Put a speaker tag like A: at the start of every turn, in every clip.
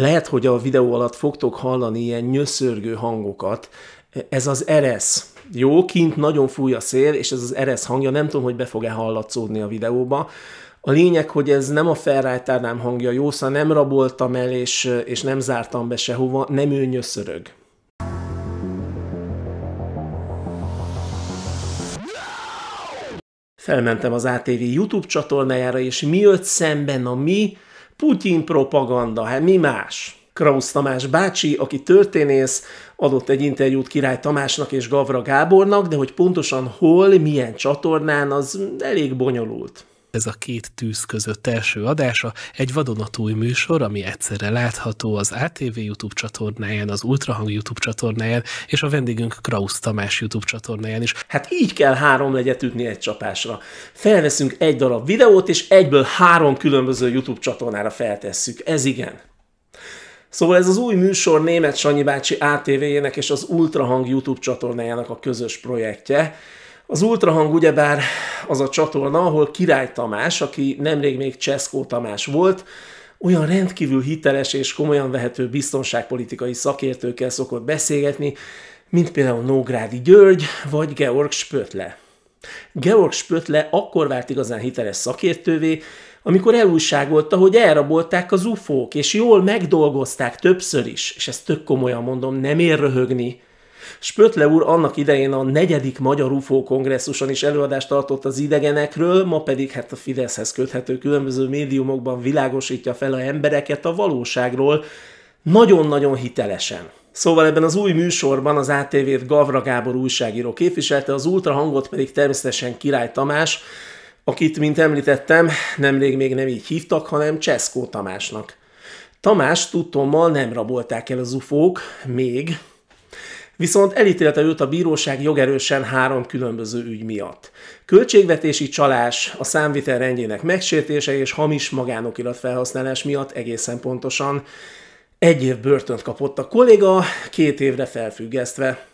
A: Lehet, hogy a videó alatt fogtok hallani ilyen nyöszörgő hangokat. Ez az eresz. Jó, kint nagyon fúj a szél, és ez az eresz hangja, nem tudom, hogy be fog-e hallatszódni a videóba. A lényeg, hogy ez nem a felrájtárnám hangja, jó, szóval nem raboltam el, és, és nem zártam be sehova, nem ő nyöszörög. Felmentem az ATV YouTube csatornájára, és mi jött szemben a mi Putyin propaganda, hát mi más? Krausz Tamás bácsi, aki történész, adott egy interjút Király Tamásnak és Gavra Gábornak, de hogy pontosan hol, milyen csatornán, az elég bonyolult ez a két tűz között első adása, egy vadonatúj műsor, ami egyszerre látható az ATV YouTube csatornáján, az Ultrahang YouTube csatornáján, és a vendégünk Krausz Tamás YouTube csatornáján is. Hát így kell három legyet ütni egy csapásra. Felveszünk egy darab videót, és egyből három különböző YouTube csatornára feltesszük. Ez igen. Szóval ez az új műsor német Sanyi bácsi ATV-jének és az Ultrahang YouTube csatornájának a közös projektje, az Ultrahang ugyebár az a csatorna, ahol Király Tamás, aki nemrég még Cseszkó Tamás volt, olyan rendkívül hiteles és komolyan vehető biztonságpolitikai szakértőkkel szokott beszélgetni, mint például Nógrádi György vagy Georg Spötle. Georg Spötle akkor vált igazán hiteles szakértővé, amikor elújságolta, hogy elrabolták az ufók, és jól megdolgozták többször is, és ezt tök komolyan mondom, nem ér röhögni, Spötle úr annak idején a negyedik Magyar UFO kongresszuson is előadást tartott az idegenekről, ma pedig hát a Fideszhez köthető különböző médiumokban világosítja fel a embereket a valóságról, nagyon-nagyon hitelesen. Szóval ebben az új műsorban az ATV-t Gavra Gábor újságíró képviselte, az ultrahangot pedig természetesen Király Tamás, akit, mint említettem, nemrég még nem így hívtak, hanem Cseszkó Tamásnak. Tamás tudtommal nem rabolták el az ufók, még, viszont elítélte őt a bíróság jogerősen három különböző ügy miatt. Költségvetési csalás, a számvitel rendjének megsértése és hamis magánokirat felhasználás miatt egészen pontosan egy év börtönt kapott a kolléga, két évre felfüggesztve.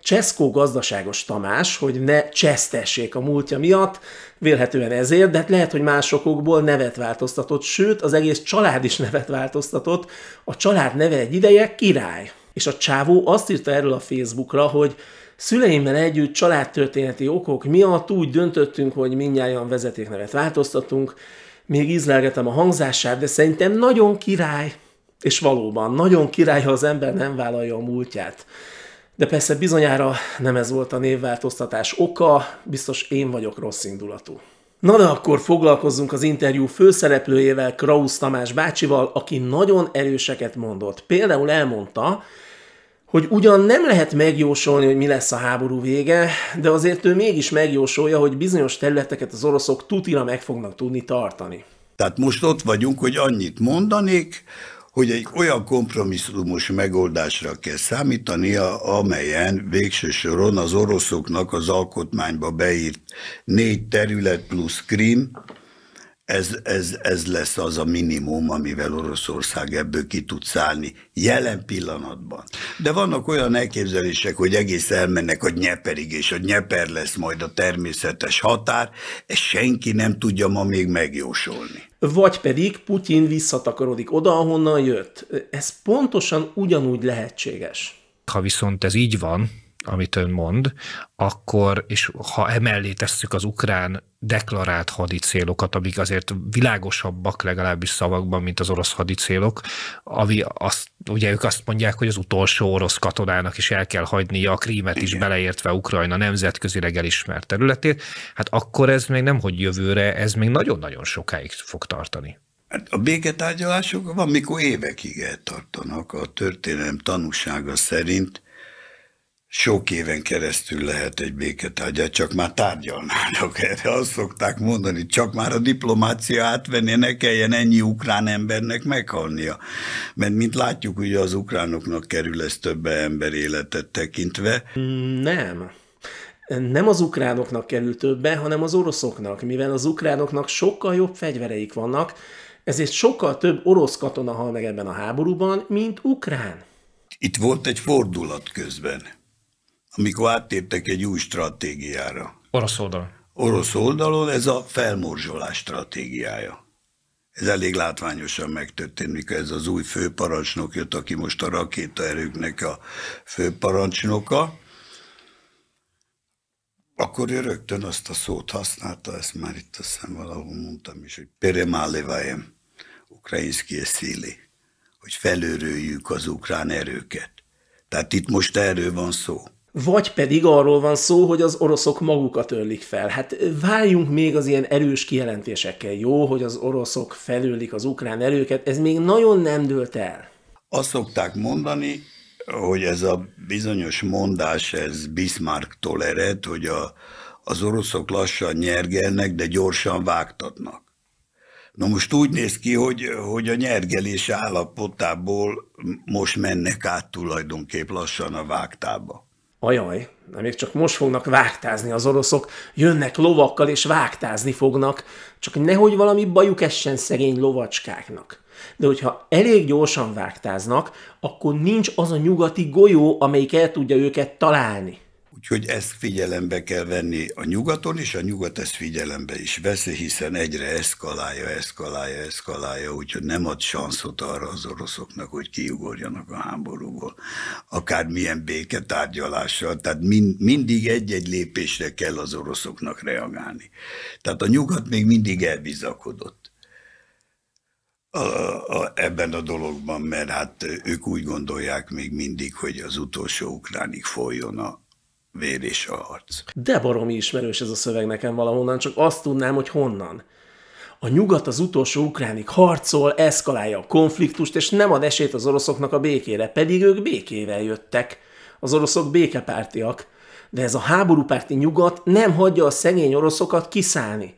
A: Cseszkó gazdaságos Tamás, hogy ne csesztessék a múltja miatt, vélhetően ezért, de hát lehet, hogy másokból nevet változtatott, sőt, az egész család is nevet változtatott, a család neve egy ideje király. És a csávó azt írta erről a Facebookra, hogy Szüleimmel együtt családtörténeti okok miatt úgy döntöttünk, hogy mindnyáján vezetéknevet változtatunk, még ízlelgetem a hangzását, de szerintem nagyon király, és valóban nagyon király, ha az ember nem vállalja a múltját. De persze bizonyára nem ez volt a névváltoztatás oka, biztos én vagyok rossz indulatú. Na de akkor foglalkozzunk az interjú főszereplőjével, Krausz Tamás bácsival, aki nagyon erőseket mondott. Például elmondta, hogy ugyan nem lehet megjósolni, hogy mi lesz a háború vége, de azért ő mégis megjósolja, hogy bizonyos területeket az oroszok tutira meg fognak tudni tartani.
B: Tehát most ott vagyunk, hogy annyit mondanék, hogy egy olyan kompromisszumos megoldásra kell számítania, amelyen végső soron az oroszoknak az alkotmányba beírt négy terület plusz Krím, ez, ez, ez lesz az a minimum, amivel Oroszország ebből ki tud szállni jelen pillanatban. De vannak olyan elképzelések, hogy egész elmennek a nyeperig, és a nyeper lesz majd a természetes határ, ezt senki nem tudja ma még megjósolni.
A: Vagy pedig Putyin visszatakarodik oda, ahonnan jött. Ez pontosan ugyanúgy lehetséges.
C: Ha viszont ez így van, amit ön mond, akkor, és ha emellé tesszük az ukrán deklarált hadicélokat, amik azért világosabbak legalábbis szavakban, mint az orosz hadicélok, ami azt, ugye ők azt mondják, hogy az utolsó orosz katonának is el kell hagynia a krímet is beleértve Ukrajna nemzetközileg elismert területét, hát akkor ez még nem, hogy jövőre, ez még nagyon-nagyon sokáig fog tartani.
B: Hát a béketárgyalások van, mikor évekig eltartanak a történelem tanúsága szerint, sok éven keresztül lehet egy béketárgyat, csak már tárgyalnának erre. Azt szokták mondani, csak már a diplomácia átvenni, ne kelljen ennyi ukrán embernek meghalnia. Mert mint látjuk, ugye az ukránoknak kerül ez több ember életet tekintve.
A: Mm, nem nem az ukránoknak kerül többe, hanem az oroszoknak, mivel az ukránoknak sokkal jobb fegyvereik vannak, ezért sokkal több orosz katona hal meg ebben a háborúban, mint ukrán.
B: Itt volt egy fordulat közben amikor áttértek egy új stratégiára. Orosz oldalon. Orosz oldalon ez a felmorzsolás stratégiája. Ez elég látványosan megtörtént, mikor ez az új főparancsnok jött, aki most a rakétaerőknek a főparancsnoka, akkor ő rögtön azt a szót használta, ezt már itt aztán valahol mondtam is, hogy peremálevajem, ukrainszki szíli, hogy felőrőjük az ukrán erőket. Tehát itt most erről van szó
A: vagy pedig arról van szó, hogy az oroszok magukat öllik fel. Hát váljunk még az ilyen erős kijelentésekkel, jó, hogy az oroszok felőlik az ukrán erőket, ez még nagyon nem dőlt
B: el. Azt szokták mondani, hogy ez a bizonyos mondás, ez Bismarck ered, hogy a, az oroszok lassan nyergelnek, de gyorsan vágtatnak. Na most úgy néz ki, hogy, hogy a nyergelés állapotából most mennek át tulajdonképp lassan a vágtába ajaj,
A: még csak most fognak vágtázni az oroszok, jönnek lovakkal és vágtázni fognak, csak nehogy valami bajuk essen szegény lovacskáknak. De hogyha elég gyorsan
B: vágtáznak, akkor nincs az a nyugati golyó, amelyik el tudja őket
A: találni.
B: Úgyhogy ezt figyelembe kell venni a nyugaton, és a nyugat ezt figyelembe is veszi, hiszen egyre eszkalálja, eszkalálja, eszkalálja, úgyhogy nem ad sanszot arra az oroszoknak, hogy kiugorjanak a háborúból. milyen béketárgyalással, tehát mind, mindig egy-egy lépésre kell az oroszoknak reagálni. Tehát a nyugat még mindig elbizakodott a, a, ebben a dologban, mert hát ők úgy gondolják még mindig, hogy az utolsó ukránik folyjon a, vér és a harc.
A: De baromi ismerős ez a szöveg nekem valahonnan, csak azt tudnám, hogy honnan. A nyugat az utolsó ukránik harcol, eszkalálja a konfliktust, és nem ad esélyt az oroszoknak a békére, pedig ők békével jöttek. Az oroszok békepártiak. De ez a háborúpárti nyugat nem hagyja a szegény oroszokat kiszállni.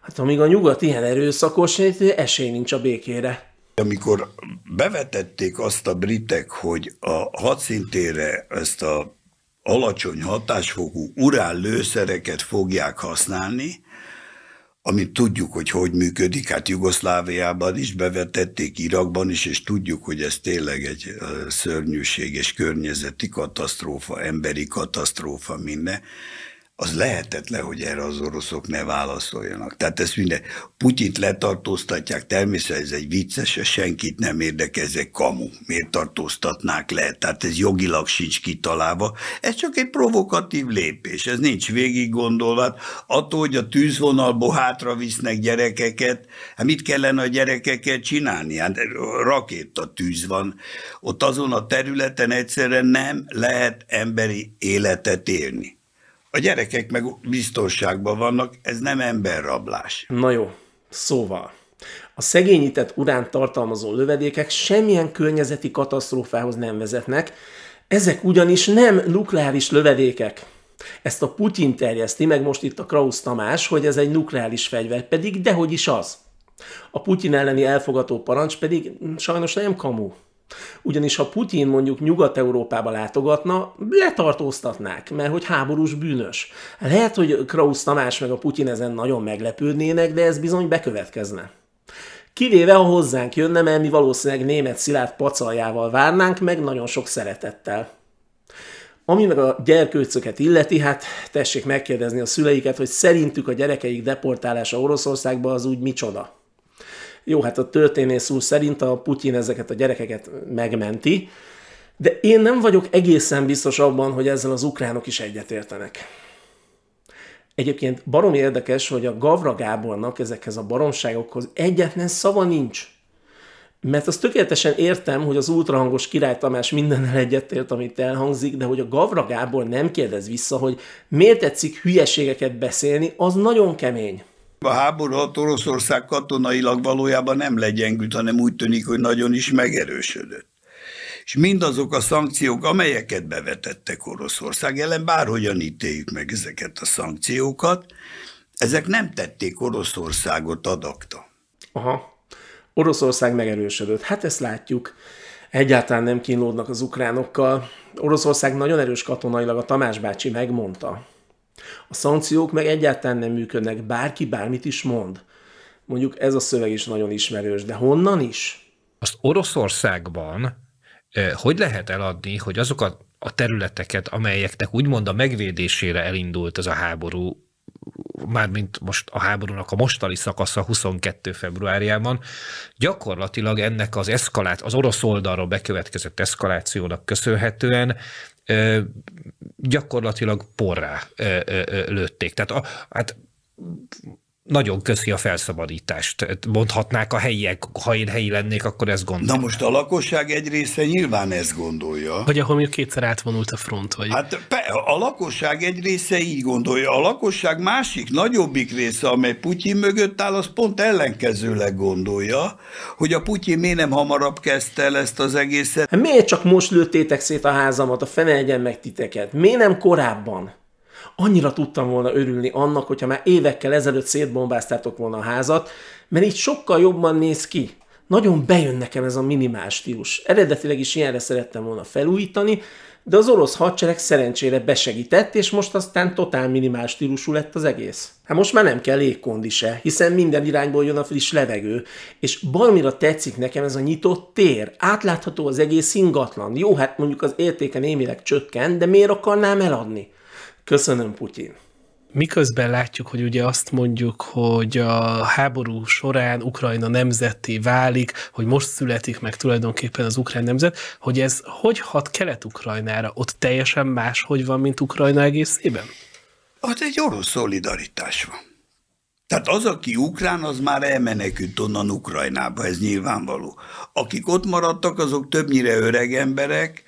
A: Hát amíg a nyugat ilyen erőszakos, esély nincs a békére.
B: Amikor bevetették azt a britek, hogy a hadszintére ezt a alacsony hatásfokú urán lőszereket fogják használni, amit tudjuk, hogy hogy működik, hát Jugoszláviában is bevetették, Irakban is, és tudjuk, hogy ez tényleg egy szörnyűség és környezeti katasztrófa, emberi katasztrófa, minden az lehetetlen, hogy erre az oroszok ne válaszoljanak. Tehát ezt minden, Putyit letartóztatják, természetesen ez egy vicces, senkit nem érdekel, ez egy kamu. Miért tartóztatnák le? Tehát ez jogilag sincs kitalálva. Ez csak egy provokatív lépés, ez nincs végig gondolva. Hát attól, hogy a tűzvonalból hátra visznek gyerekeket, hát mit kellene a gyerekeket csinálni? Hát rakéta tűz van. Ott azon a területen egyszerűen nem lehet emberi életet élni. A gyerekek meg biztonságban vannak, ez nem emberrablás. Na jó, szóval. A szegényített urán tartalmazó lövedékek semmilyen
A: környezeti katasztrófához nem vezetnek, ezek ugyanis nem nukleáris lövedékek. Ezt a Putyin terjeszti, meg most itt a Krausz Tamás, hogy ez egy nukleáris fegyver, pedig dehogy is az. A Putyin elleni elfogató parancs pedig sajnos nem kamu. Ugyanis ha Putyin mondjuk Nyugat-Európába látogatna, letartóztatnák, mert hogy háborús bűnös. Lehet, hogy Krausz Tamás meg a Putyin ezen nagyon meglepődnének, de ez bizony bekövetkezne. Kivéve, ha hozzánk jönne, mert mi valószínűleg német szilárd pacaljával várnánk, meg nagyon sok szeretettel. Ami meg a gyerkőcöket illeti, hát tessék megkérdezni a szüleiket, hogy szerintük a gyerekeik deportálása Oroszországba az úgy micsoda. Jó, hát a történész úr szerint a Putyin ezeket a gyerekeket megmenti, de én nem vagyok egészen biztos abban, hogy ezzel az ukránok is egyetértenek. Egyébként barom érdekes, hogy a Gavra Gábornak ezekhez a baromságokhoz egyetlen szava nincs. Mert azt tökéletesen értem, hogy az ultrahangos király Tamás mindennel egyetért, amit elhangzik, de hogy a Gavra Gábor nem kérdez vissza, hogy miért tetszik hülyeségeket beszélni, az nagyon kemény.
B: A háború a Oroszország katonailag valójában nem legyengült, hanem úgy tűnik, hogy nagyon is megerősödött. És mindazok a szankciók, amelyeket bevetettek Oroszország ellen, bárhogyan ítéljük meg ezeket a szankciókat, ezek nem tették Oroszországot adakta. Aha. Oroszország megerősödött. Hát ezt látjuk.
A: Egyáltalán nem kínlódnak az ukránokkal. Oroszország nagyon erős katonailag, a Tamás bácsi megmondta. A szankciók meg egyáltalán nem működnek, bárki bármit is mond. Mondjuk ez a szöveg is nagyon ismerős, de honnan is? Azt Oroszországban
C: hogy lehet eladni, hogy azok a területeket, amelyeknek úgymond a megvédésére elindult ez a háború, mármint most a háborúnak a mostani szakasza 22. februárjában, gyakorlatilag ennek az eszkalát, az orosz oldalról bekövetkezett eszkalációnak köszönhetően gyakorlatilag porrá lőtték. Tehát a, hát nagyon köszi a felszabadítást. Mondhatnák a helyiek, ha én helyi lennék, akkor ezt gondolnám. Na most
B: a lakosság egy része nyilván ezt gondolja. Vagy ahol még kétszer átvonult a front. Vagy... Hát a lakosság egy része így gondolja. A lakosság másik, nagyobbik része, amely Putyin mögött áll, az pont ellenkezőleg gondolja, hogy a Putyin miért nem hamarabb kezdte el ezt az egészet. Hát miért csak most lőttétek szét a házamat, a fene meg titeket? Miért nem
A: korábban? annyira tudtam volna örülni annak, hogyha már évekkel ezelőtt szétbombáztátok volna a házat, mert így sokkal jobban néz ki. Nagyon bejön nekem ez a minimál stílus. Eredetileg is ilyenre szerettem volna felújítani, de az orosz hadsereg szerencsére besegített, és most aztán totál minimál stílusú lett az egész. Hát most már nem kell légkondi se, hiszen minden irányból jön a friss levegő, és baromira tetszik nekem ez a nyitott tér, átlátható az egész ingatlan. Jó, hát mondjuk az értéke némileg csökken, de miért akarnám eladni? Köszönöm, Putyin. Miközben látjuk, hogy ugye azt mondjuk, hogy a háború során Ukrajna nemzetté válik, hogy most születik meg tulajdonképpen az ukrán nemzet, hogy ez hogy hat Kelet-Ukrajnára? Ott teljesen máshogy van, mint Ukrajna
B: egészében? Ott egy orosz szolidaritás van. Tehát az, aki ukrán, az már elmenekült onnan Ukrajnába, ez nyilvánvaló. Akik ott maradtak, azok többnyire öreg emberek,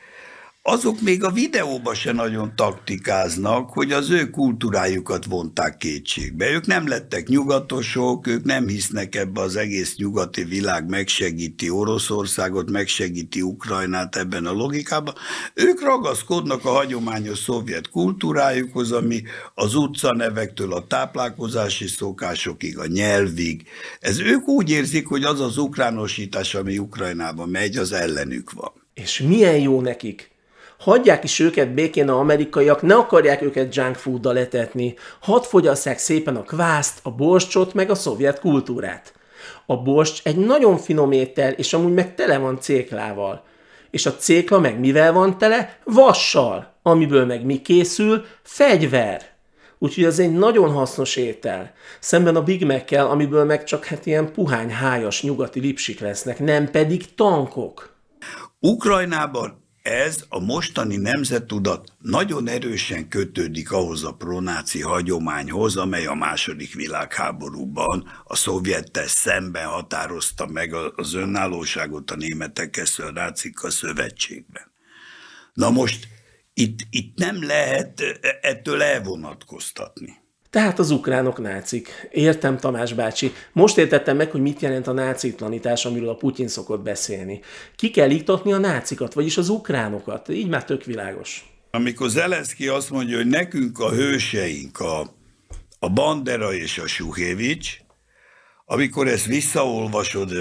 B: azok még a videóba se nagyon taktikáznak, hogy az ő kultúrájukat vonták kétségbe. Ők nem lettek nyugatosok, ők nem hisznek ebbe az egész nyugati világ megsegíti Oroszországot, megsegíti Ukrajnát ebben a logikában. Ők ragaszkodnak a hagyományos szovjet kultúrájukhoz, ami az utca nevektől a táplálkozási szokásokig, a nyelvig. Ez ők úgy érzik, hogy az az ukránosítás, ami Ukrajnában megy, az ellenük van. És milyen jó nekik, hagyják is őket békén
A: a amerikaiak, ne akarják őket junk fooddal letetni, Hadd fogyasszák szépen a kvászt, a borscsot, meg a szovjet kultúrát. A borst egy nagyon finom étel, és amúgy meg tele van céklával. És a cékla meg mivel van tele? Vassal, amiből meg mi készül? Fegyver. Úgyhogy ez egy nagyon hasznos étel. Szemben a Big mac amiből meg csak hát ilyen puhány hájas nyugati lipsik lesznek, nem pedig tankok.
B: Ukrajnában ez a mostani nemzettudat nagyon erősen kötődik ahhoz a pronáci hagyományhoz, amely a második világháborúban a szovjettel szemben határozta meg az önállóságot a németekkel, a nácikkal szövetségben. Na most itt, itt nem lehet ettől elvonatkoztatni.
A: Tehát az ukránok nácik. Értem, Tamás bácsi. Most értettem meg, hogy mit jelent a nácitlanítás, amiről a Putyin szokott beszélni. Ki kell iktatni a nácikat, vagyis az ukránokat. Így már tök világos.
B: Amikor Zelenszky azt mondja, hogy nekünk a hőseink a, a Bandera és a Suhévics, amikor ezt visszaolvasod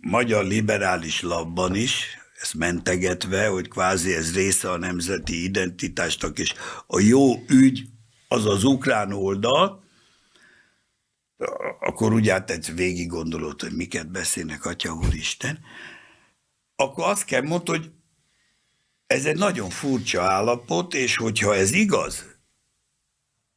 B: magyar liberális labban is, ezt mentegetve, hogy kvázi ez része a nemzeti identitásnak, és a jó ügy az az ukrán oldal, akkor úgy át végig gondolod, hogy miket beszélnek, Atya Úristen, akkor azt kell mondani, hogy ez egy nagyon furcsa állapot, és hogyha ez igaz,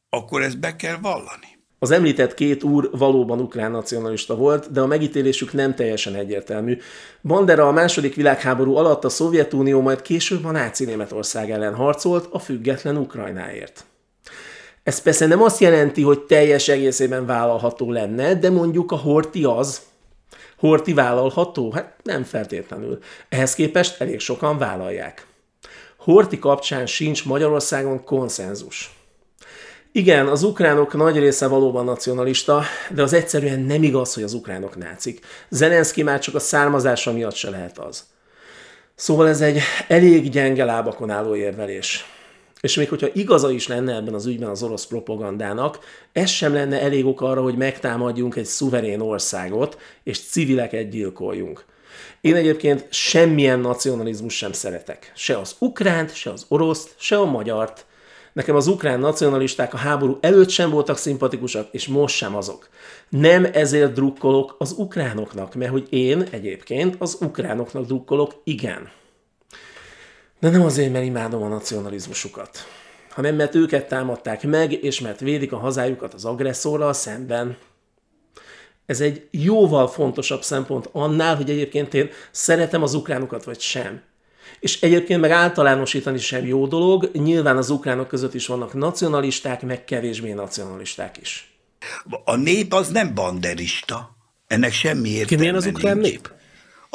B: akkor ezt be kell vallani. Az említett két úr valóban ukrán
A: nacionalista volt, de a megítélésük nem teljesen egyértelmű. Bandera a második világháború alatt a Szovjetunió, majd később a náci Németország ellen harcolt a független Ukrajnáért. Ez persze nem azt jelenti, hogy teljes egészében vállalható lenne, de mondjuk a horti az. Horti vállalható? Hát nem feltétlenül. Ehhez képest elég sokan vállalják. Horti kapcsán sincs Magyarországon konszenzus. Igen, az ukránok nagy része valóban nacionalista, de az egyszerűen nem igaz, hogy az ukránok nácik. Zelenszky már csak a származása miatt se lehet az. Szóval ez egy elég gyenge lábakon álló érvelés. És még hogyha igaza is lenne ebben az ügyben az orosz propagandának, ez sem lenne elég ok arra, hogy megtámadjunk egy szuverén országot, és civileket gyilkoljunk. Én egyébként semmilyen nacionalizmus sem szeretek. Se az ukránt, se az oroszt, se a magyart. Nekem az ukrán nacionalisták a háború előtt sem voltak szimpatikusak, és most sem azok. Nem ezért drukkolok az ukránoknak, mert hogy én egyébként az ukránoknak drukkolok, igen. De nem azért, mert imádom a nacionalizmusukat, hanem mert őket támadták meg, és mert védik a hazájukat az agresszorral szemben. Ez egy jóval fontosabb szempont annál, hogy egyébként én szeretem az ukránokat vagy sem. És egyébként meg általánosítani sem jó dolog, nyilván az ukránok között is vannak
B: nacionalisták, meg kevésbé nacionalisták is. A nép az nem banderista. Ennek semmi értelme Ki milyen az ukrán nincs. nép?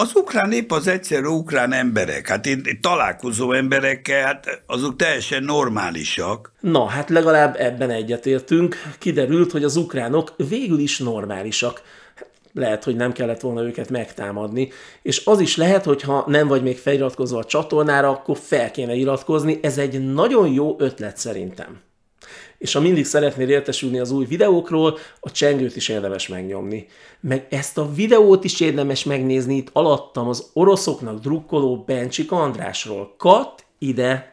B: Az ukrán nép az egyszer ukrán emberek. Hát én, én találkozó emberekkel, hát azok teljesen normálisak.
A: Na, hát legalább ebben egyetértünk. Kiderült, hogy az ukránok végül is normálisak lehet, hogy nem kellett volna őket megtámadni, és az is lehet, hogy ha nem vagy még feliratkozva a csatornára, akkor fel kéne iratkozni, ez egy nagyon jó ötlet szerintem és ha mindig szeretnél értesülni az új videókról, a csengőt is érdemes megnyomni. Meg ezt a videót is érdemes megnézni itt alattam az oroszoknak drukkoló
C: Bencsik Andrásról. Kat ide!